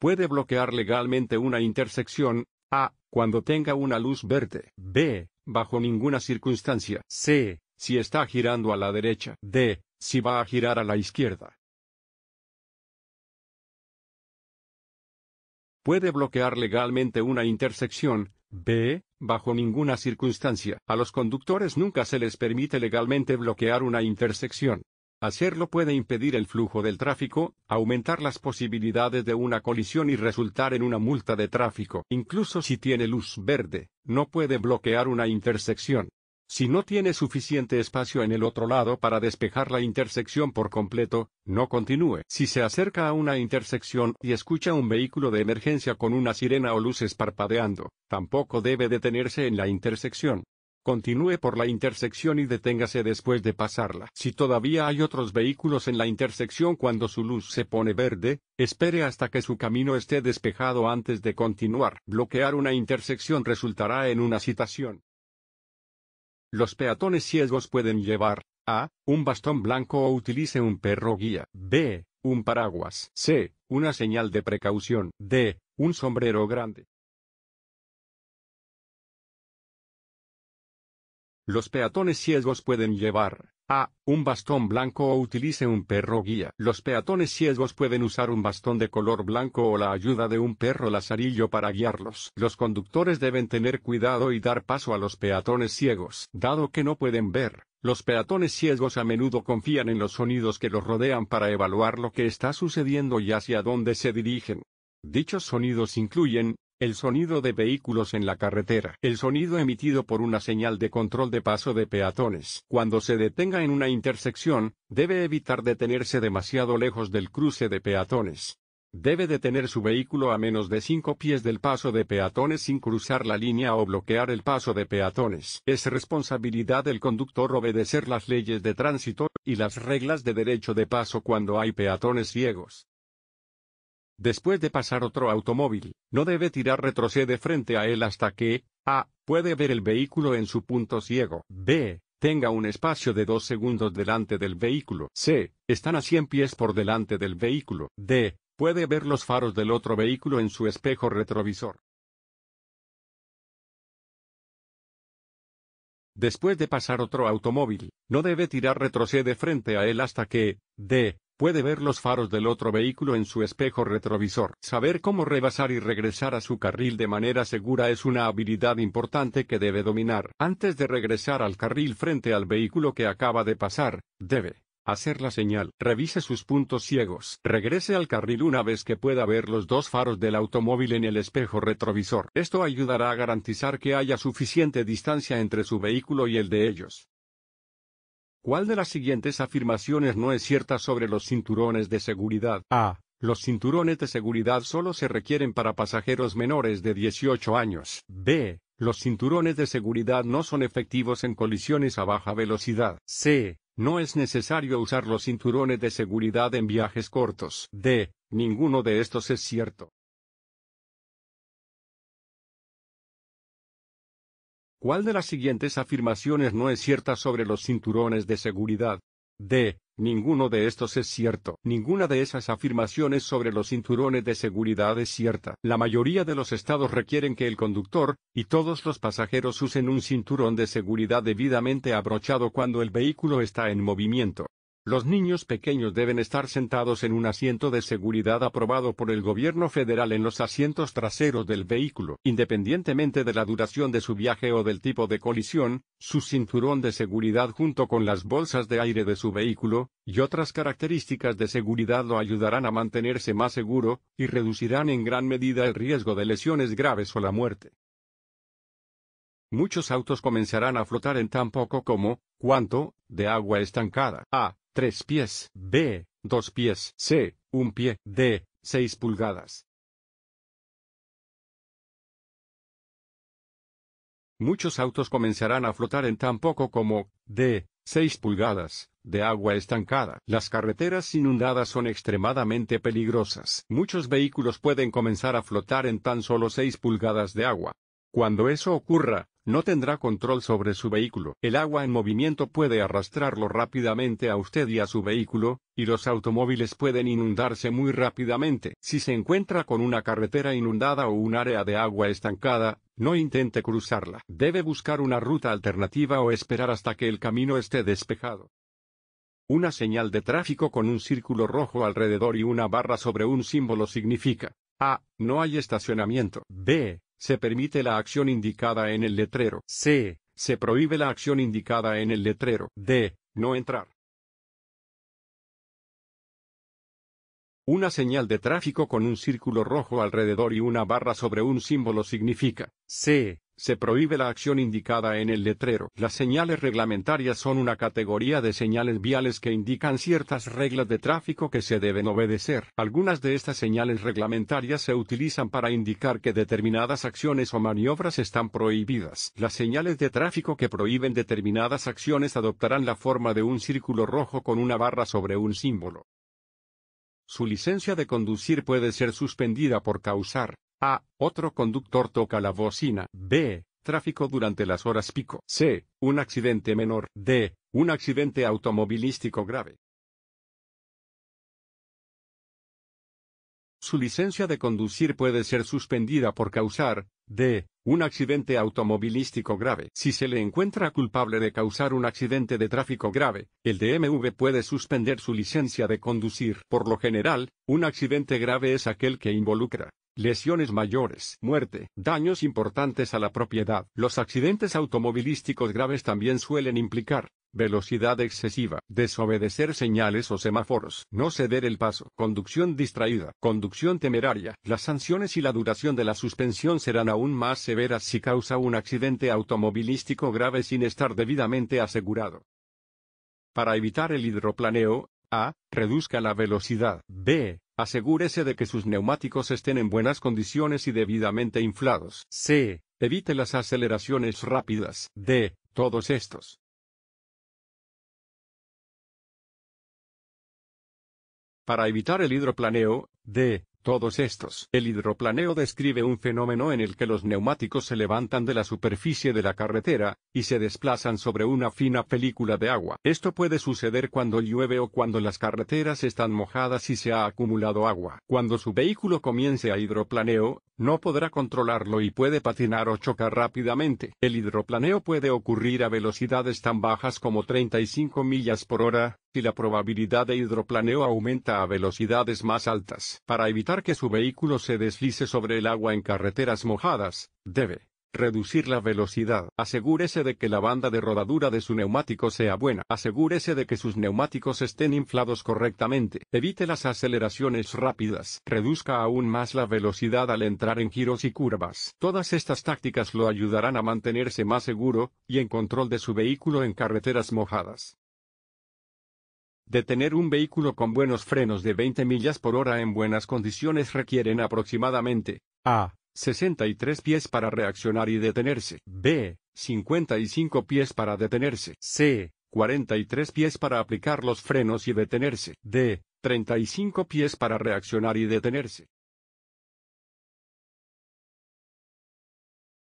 Puede bloquear legalmente una intersección, a. cuando tenga una luz verde, b. bajo ninguna circunstancia, c. si está girando a la derecha, d. si va a girar a la izquierda. Puede bloquear legalmente una intersección, b. bajo ninguna circunstancia. A los conductores nunca se les permite legalmente bloquear una intersección. Hacerlo puede impedir el flujo del tráfico, aumentar las posibilidades de una colisión y resultar en una multa de tráfico. Incluso si tiene luz verde, no puede bloquear una intersección. Si no tiene suficiente espacio en el otro lado para despejar la intersección por completo, no continúe. Si se acerca a una intersección y escucha un vehículo de emergencia con una sirena o luces parpadeando, tampoco debe detenerse en la intersección. Continúe por la intersección y deténgase después de pasarla. Si todavía hay otros vehículos en la intersección cuando su luz se pone verde, espere hasta que su camino esté despejado antes de continuar. Bloquear una intersección resultará en una citación. Los peatones ciegos pueden llevar a. Un bastón blanco o utilice un perro guía. B. Un paraguas. C. Una señal de precaución. D. Un sombrero grande. Los peatones ciegos pueden llevar a. Un bastón blanco o utilice un perro guía. Los peatones ciegos pueden usar un bastón de color blanco o la ayuda de un perro lazarillo para guiarlos. Los conductores deben tener cuidado y dar paso a los peatones ciegos. Dado que no pueden ver, los peatones ciegos a menudo confían en los sonidos que los rodean para evaluar lo que está sucediendo y hacia dónde se dirigen. Dichos sonidos incluyen, el sonido de vehículos en la carretera. El sonido emitido por una señal de control de paso de peatones. Cuando se detenga en una intersección, debe evitar detenerse demasiado lejos del cruce de peatones. Debe detener su vehículo a menos de 5 pies del paso de peatones sin cruzar la línea o bloquear el paso de peatones. Es responsabilidad del conductor obedecer las leyes de tránsito y las reglas de derecho de paso cuando hay peatones ciegos. Después de pasar otro automóvil, no debe tirar retrocede frente a él hasta que, a. puede ver el vehículo en su punto ciego, b. tenga un espacio de dos segundos delante del vehículo, c. están a 100 pies por delante del vehículo, d. puede ver los faros del otro vehículo en su espejo retrovisor. Después de pasar otro automóvil, no debe tirar retrocede frente a él hasta que, d. Puede ver los faros del otro vehículo en su espejo retrovisor. Saber cómo rebasar y regresar a su carril de manera segura es una habilidad importante que debe dominar. Antes de regresar al carril frente al vehículo que acaba de pasar, debe hacer la señal. Revise sus puntos ciegos. Regrese al carril una vez que pueda ver los dos faros del automóvil en el espejo retrovisor. Esto ayudará a garantizar que haya suficiente distancia entre su vehículo y el de ellos. ¿Cuál de las siguientes afirmaciones no es cierta sobre los cinturones de seguridad? A. Los cinturones de seguridad solo se requieren para pasajeros menores de 18 años. B. Los cinturones de seguridad no son efectivos en colisiones a baja velocidad. C. No es necesario usar los cinturones de seguridad en viajes cortos. D. Ninguno de estos es cierto. ¿Cuál de las siguientes afirmaciones no es cierta sobre los cinturones de seguridad? D. Ninguno de estos es cierto. Ninguna de esas afirmaciones sobre los cinturones de seguridad es cierta. La mayoría de los estados requieren que el conductor y todos los pasajeros usen un cinturón de seguridad debidamente abrochado cuando el vehículo está en movimiento. Los niños pequeños deben estar sentados en un asiento de seguridad aprobado por el gobierno federal en los asientos traseros del vehículo. Independientemente de la duración de su viaje o del tipo de colisión, su cinturón de seguridad junto con las bolsas de aire de su vehículo, y otras características de seguridad lo ayudarán a mantenerse más seguro, y reducirán en gran medida el riesgo de lesiones graves o la muerte. Muchos autos comenzarán a flotar en tan poco como, cuánto, de agua estancada. Ah, 3 pies, B, 2 pies, C, 1 pie, D, 6 pulgadas. Muchos autos comenzarán a flotar en tan poco como, D, 6 pulgadas, de agua estancada. Las carreteras inundadas son extremadamente peligrosas. Muchos vehículos pueden comenzar a flotar en tan solo 6 pulgadas de agua. Cuando eso ocurra, no tendrá control sobre su vehículo. El agua en movimiento puede arrastrarlo rápidamente a usted y a su vehículo, y los automóviles pueden inundarse muy rápidamente. Si se encuentra con una carretera inundada o un área de agua estancada, no intente cruzarla. Debe buscar una ruta alternativa o esperar hasta que el camino esté despejado. Una señal de tráfico con un círculo rojo alrededor y una barra sobre un símbolo significa A. Ah, no hay estacionamiento. B. Se permite la acción indicada en el letrero. C. Se prohíbe la acción indicada en el letrero. D. No entrar. Una señal de tráfico con un círculo rojo alrededor y una barra sobre un símbolo significa C se prohíbe la acción indicada en el letrero. Las señales reglamentarias son una categoría de señales viales que indican ciertas reglas de tráfico que se deben obedecer. Algunas de estas señales reglamentarias se utilizan para indicar que determinadas acciones o maniobras están prohibidas. Las señales de tráfico que prohíben determinadas acciones adoptarán la forma de un círculo rojo con una barra sobre un símbolo. Su licencia de conducir puede ser suspendida por causar, a. Otro conductor toca la bocina. B. Tráfico durante las horas pico. C. Un accidente menor. D. Un accidente automovilístico grave. Su licencia de conducir puede ser suspendida por causar, d. un accidente automovilístico grave. Si se le encuentra culpable de causar un accidente de tráfico grave, el DMV puede suspender su licencia de conducir. Por lo general, un accidente grave es aquel que involucra lesiones mayores, muerte, daños importantes a la propiedad. Los accidentes automovilísticos graves también suelen implicar velocidad excesiva, desobedecer señales o semáforos, no ceder el paso, conducción distraída, conducción temeraria. Las sanciones y la duración de la suspensión serán aún más severas si causa un accidente automovilístico grave sin estar debidamente asegurado. Para evitar el hidroplaneo, a. Reduzca la velocidad. B. Asegúrese de que sus neumáticos estén en buenas condiciones y debidamente inflados. C. Evite las aceleraciones rápidas. D. Todos estos. Para evitar el hidroplaneo, D. Todos estos. El hidroplaneo describe un fenómeno en el que los neumáticos se levantan de la superficie de la carretera, y se desplazan sobre una fina película de agua. Esto puede suceder cuando llueve o cuando las carreteras están mojadas y se ha acumulado agua. Cuando su vehículo comience a hidroplaneo, no podrá controlarlo y puede patinar o chocar rápidamente. El hidroplaneo puede ocurrir a velocidades tan bajas como 35 millas por hora, y la probabilidad de hidroplaneo aumenta a velocidades más altas. Para evitar que su vehículo se deslice sobre el agua en carreteras mojadas, debe Reducir la velocidad. Asegúrese de que la banda de rodadura de su neumático sea buena. Asegúrese de que sus neumáticos estén inflados correctamente. Evite las aceleraciones rápidas. Reduzca aún más la velocidad al entrar en giros y curvas. Todas estas tácticas lo ayudarán a mantenerse más seguro y en control de su vehículo en carreteras mojadas. Detener un vehículo con buenos frenos de 20 millas por hora en buenas condiciones requieren aproximadamente a 63 pies para reaccionar y detenerse. B. 55 pies para detenerse. C. 43 pies para aplicar los frenos y detenerse. D. 35 pies para reaccionar y detenerse.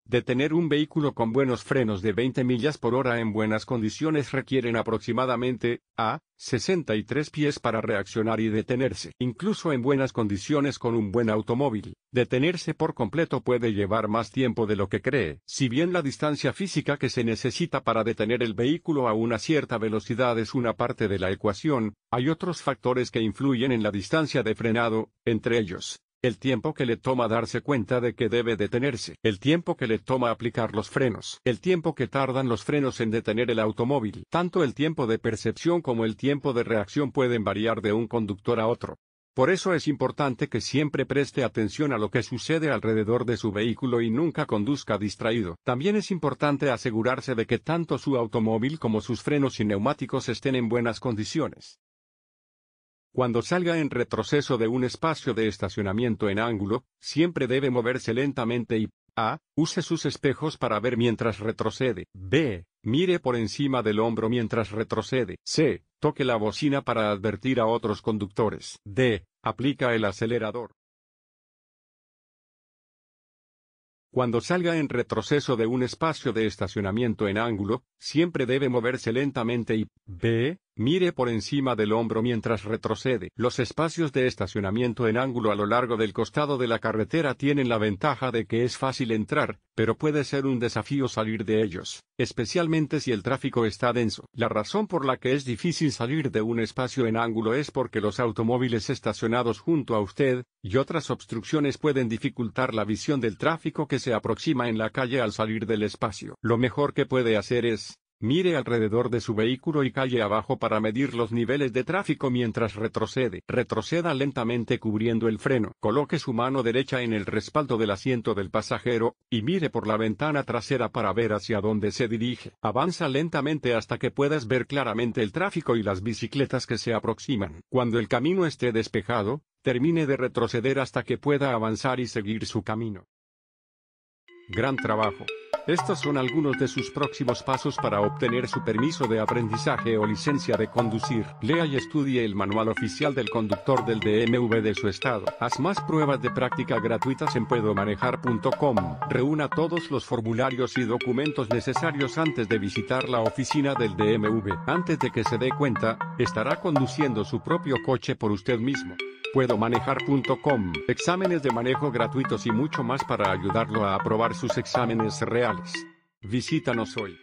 Detener un vehículo con buenos frenos de 20 millas por hora en buenas condiciones requieren aproximadamente, a, 63 pies para reaccionar y detenerse. Incluso en buenas condiciones con un buen automóvil, detenerse por completo puede llevar más tiempo de lo que cree. Si bien la distancia física que se necesita para detener el vehículo a una cierta velocidad es una parte de la ecuación, hay otros factores que influyen en la distancia de frenado, entre ellos, el tiempo que le toma darse cuenta de que debe detenerse, el tiempo que le toma aplicar los frenos, el tiempo que tardan los frenos en detener el automóvil. Tanto el tiempo de percepción como el tiempo de reacción pueden variar de un conductor a otro. Por eso es importante que siempre preste atención a lo que sucede alrededor de su vehículo y nunca conduzca distraído. También es importante asegurarse de que tanto su automóvil como sus frenos y neumáticos estén en buenas condiciones. Cuando salga en retroceso de un espacio de estacionamiento en ángulo, siempre debe moverse lentamente y a. Use sus espejos para ver mientras retrocede. B. Mire por encima del hombro mientras retrocede. C. Toque la bocina para advertir a otros conductores. D. Aplica el acelerador. Cuando salga en retroceso de un espacio de estacionamiento en ángulo, siempre debe moverse lentamente y b. Mire por encima del hombro mientras retrocede. Los espacios de estacionamiento en ángulo a lo largo del costado de la carretera tienen la ventaja de que es fácil entrar, pero puede ser un desafío salir de ellos, especialmente si el tráfico está denso. La razón por la que es difícil salir de un espacio en ángulo es porque los automóviles estacionados junto a usted y otras obstrucciones pueden dificultar la visión del tráfico que se aproxima en la calle al salir del espacio. Lo mejor que puede hacer es Mire alrededor de su vehículo y calle abajo para medir los niveles de tráfico mientras retrocede. Retroceda lentamente cubriendo el freno. Coloque su mano derecha en el respaldo del asiento del pasajero, y mire por la ventana trasera para ver hacia dónde se dirige. Avanza lentamente hasta que puedas ver claramente el tráfico y las bicicletas que se aproximan. Cuando el camino esté despejado, termine de retroceder hasta que pueda avanzar y seguir su camino. Gran trabajo. Estos son algunos de sus próximos pasos para obtener su permiso de aprendizaje o licencia de conducir. Lea y estudie el manual oficial del conductor del DMV de su estado. Haz más pruebas de práctica gratuitas en puedomanejar.com. Reúna todos los formularios y documentos necesarios antes de visitar la oficina del DMV. Antes de que se dé cuenta, estará conduciendo su propio coche por usted mismo manejar.com exámenes de manejo gratuitos y mucho más para ayudarlo a aprobar sus exámenes reales. Visítanos hoy.